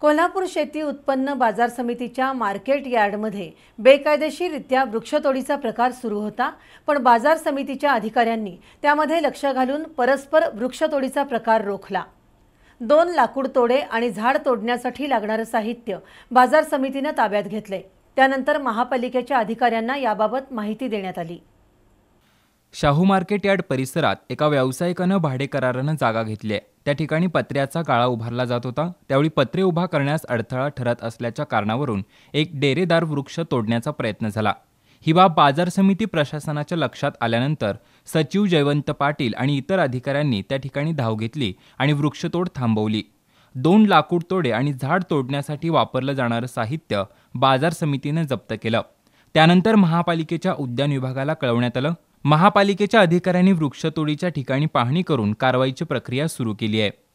कोल्हापूर शेती उत्पन्न बाजार समितीच्या मार्केट यार्डमध्ये बेकायदेशीररित्या वृक्षतोडीचा प्रकार सुरू होता पण बाजार समितीच्या अधिकाऱ्यांनी त्यामध्ये लक्ष घालून परस्पर वृक्षतोडीचा प्रकार रोखला दोन लाकूड तोडे आणि झाड तोडण्यासाठी लागणारं साहित्य बाजार समितीनं ताब्यात घेतलंय त्यानंतर महापालिकेच्या अधिकाऱ्यांना याबाबत माहिती देण्यात आली शाहू मार्केट यार्ड परिसरात एका व्यावसायिकानं भाडे करारानं जागा घेतली आहे त्या ठिकाणी पत्र्याचा गाळा उभारला जात होता त्यावेळी पत्रे उभा करण्यास अडथळा ठरत असल्याच्या कारणावरून एक डेरेदार वृक्ष तोडण्याचा प्रयत्न झाला ही बाब बाजार समिती प्रशासनाच्या लक्षात आल्यानंतर सचिव जयवंत पाटील आणि इतर अधिकाऱ्यांनी त्या ठिकाणी धाव घेतली आणि वृक्षतोड थांबवली दोन लाकूड तोडे आणि झाड तोडण्यासाठी वापरलं जाणारं साहित्य बाजार समितीने जप्त केलं त्यानंतर महापालिकेच्या उद्यान विभागाला कळवण्यात आलं महापालिकेच्या अधिकाऱ्यांनी वृक्षतोडीच्या ठिकाणी पाहणी करून कारवाईची प्रक्रिया सुरू केली आहे